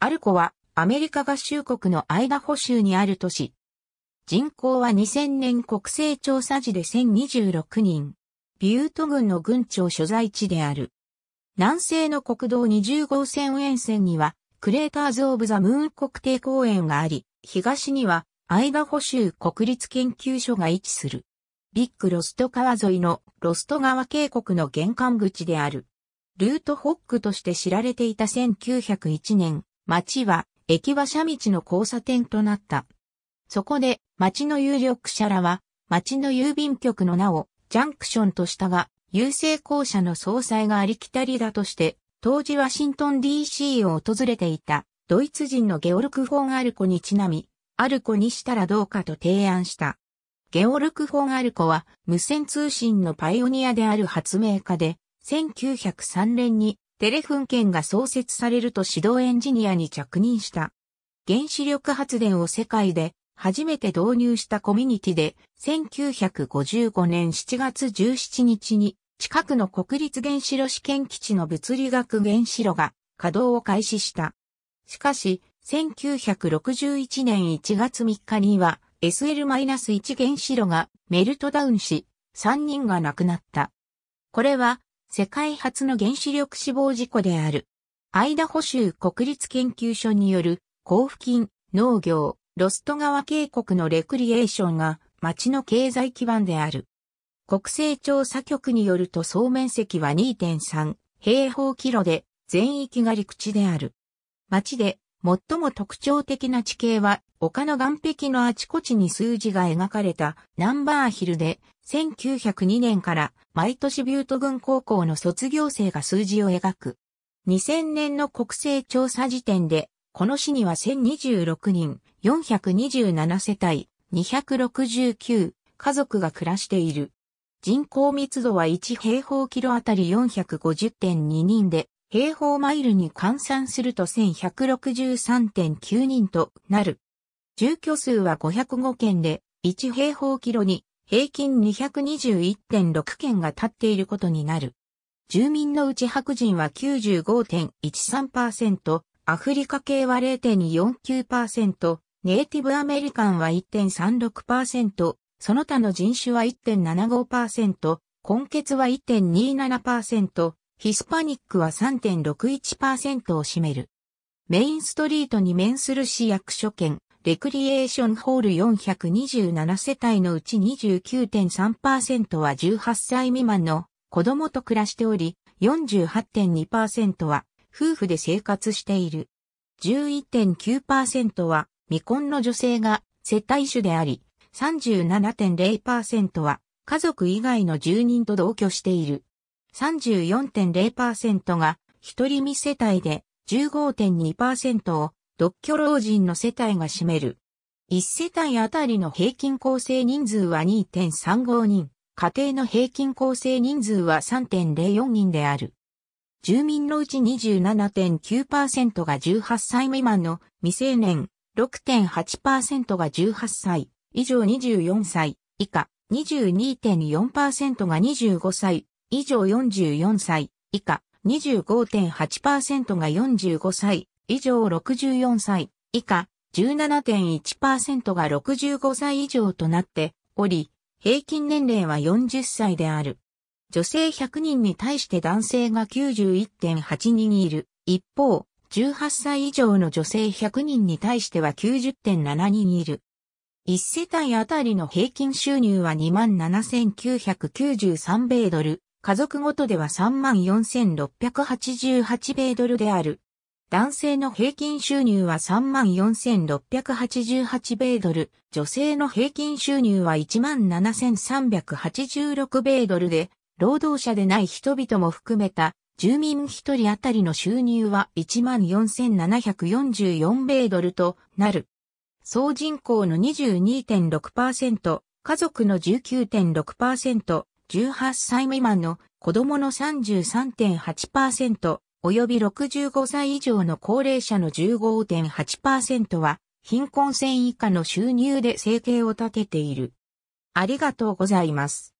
アルコはアメリカ合衆国のアイダホ州にある都市。人口は2000年国勢調査時で1026人。ビュート郡の郡庁所在地である。南西の国道20号線沿線には、クレーターズ・オブ・ザ・ムーン国定公園があり、東には、アイダホ州国立研究所が位置する。ビッグロスト川沿いのロスト川渓谷の玄関口である。ルートホックとして知られていた1901年、町は駅は車道の交差点となった。そこで町の有力者らは町の郵便局の名をジャンクションとしたが、郵政公社の総裁がありきたりだとして、当時ワシントン DC を訪れていたドイツ人のゲオルク・フォン・アルコにちなみ、アルコにしたらどうかと提案した。ゲオルク・フォン・アルコは無線通信のパイオニアである発明家で、1903年にテレフン県が創設されると指導エンジニアに着任した。原子力発電を世界で初めて導入したコミュニティで、1955年7月17日に、近くの国立原子炉試験基地の物理学原子炉が稼働を開始した。しかし、1961年1月3日には SL-1 原子炉がメルトダウンし、3人が亡くなった。これは世界初の原子力死亡事故である。アイダホ州国立研究所による交付金、農業、ロスト川渓谷のレクリエーションが町の経済基盤である。国勢調査局によると総面積は2.3平方キロで全域が陸地である。町で最も特徴的な地形は丘の岸壁のあちこちに数字が描かれたナンバーヒルで1902年から毎年ビュート軍高校の卒業生が数字を描く。2000年の国勢調査時点で、この市には1026人、427世帯、269家族が暮らしている。人口密度は1平方キロあたり450.2人で、平方マイルに換算すると1163.9人となる。住居数は505件で、1平方キロに平均221.6件が立っていることになる。住民のうち白人は95.13%、アフリカ系は0.49%、ネイティブアメリカンは1.36%、その他の人種は1.75%、根血は1.27%、ヒスパニックは3.61%を占める。メインストリートに面する市役所圏、レクリエーションホール427世帯のうち29.3%は18歳未満の子供と暮らしており、48.2%は夫婦で生活している。11.9%は未婚の女性が世帯主であり、37.0%は家族以外の住人と同居している。34.0%が一人未世帯で15.2%を独居老人の世帯が占める。1世帯あたりの平均構成人数は2.35人、家庭の平均構成人数は3.04人である。住民のうち27.9%が18歳未満の未成年、6.8%が18歳以上24歳以下、22.4%が25歳以上44歳以下、25.8%が45歳以上64歳以下17.1%が65歳以上となっており、平均年齢は40歳である。女性100人に対して男性が91.8人いる。一方、18歳以上の女性100人に対しては90.7人いる。一世帯あたりの平均収入は27,993米ドル、家族ごとでは34,688米ドルである。男性の平均収入は34,688米ドル、女性の平均収入は17,386米ドルで、労働者でない人々も含めた住民一人当たりの収入は14,744米ドルとなる。総人口の22.6%、家族の19.6%、18歳未満の子供の33.8%、及び65歳以上の高齢者の15.8%は、貧困線以下の収入で生計を立てている。ありがとうございます。